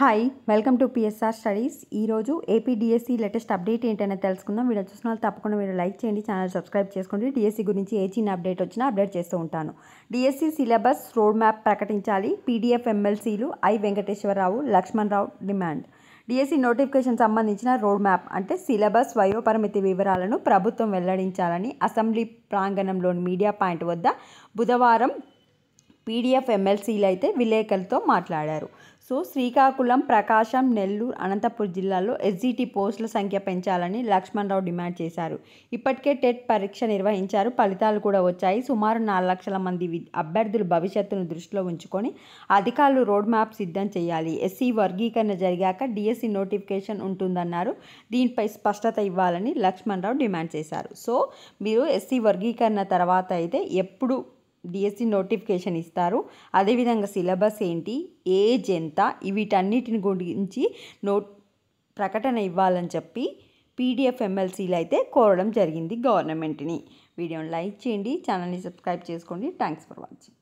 hi welcome to PSR studies ఈరోజు AP latest update ఏంటనే తెలుసుకుందాం వీడియో చూసిన వాళ్ళు తప్పకుండా మీరు లైక్ చేయండి ఛానల్ సబ్స్క్రైబ్ చేసుకోండి డిఎస్సి e గురించి ఏ చిన్న అప్డేట్ వచ్చినా అప్డేట్ చేస్తూ ఉంటాను DSC e syllabus road map ప్రకటించాలి పీడిఎఫ్ ఎమ్మెల్సీలు I Venkateswararao Lakshman Rao demand DSC e notification సంబంధించిన రోడ్ మ్యాప్ అంటే సిలబస్ వయోపరిమితి వివరాలను ప్రభుత్వం వెల్లడించాలని అసెంబ్లీ ప్రాంగణంలోని మీడియా పాయింట్ వద్ద బుధవారం పీడీఎఫ్ ఎమ్మెల్సీలు అయితే విలేకరులతో మాట్లాడారు సో శ్రీకాకుళం ప్రకాశం నెల్లూరు అనంతపురం జిల్లాలో ఎస్జిటి పోస్టుల సంఖ్య పెంచాలని లక్ష్మణరావు డిమాండ్ చేశారు ఇప్పటికే టెట్ పరీక్ష నిర్వహించారు ఫలితాలు కూడా వచ్చాయి సుమారు నాలుగు లక్షల మంది అభ్యర్థులు భవిష్యత్తును దృష్టిలో ఉంచుకొని అధికారులు రోడ్ మ్యాప్ సిద్ధం చేయాలి ఎస్సీ వర్గీకరణ జరిగాక డిఎస్సి నోటిఫికేషన్ ఉంటుందన్నారు దీనిపై స్పష్టత ఇవ్వాలని లక్ష్మణరావు డిమాండ్ చేశారు సో మీరు ఎస్సీ వర్గీకరణ తర్వాత అయితే ఎప్పుడు డిఎస్సి నోటిఫికేషన్ e ఇస్తారు అదేవిధంగా సిలబస్ ఏంటి ఏజ్ ఎంత వీటన్నిటిని గురించి నోట్ ప్రకటన ఇవ్వాలని చెప్పి పీడిఎఫ్ ఎమ్మెల్సీలు అయితే కోరడం జరిగింది గవర్నమెంట్ని వీడియోని లైక్ చేయండి ఛానల్ని సబ్స్క్రైబ్ చేసుకోండి థ్యాంక్స్ ఫర్ వాచింగ్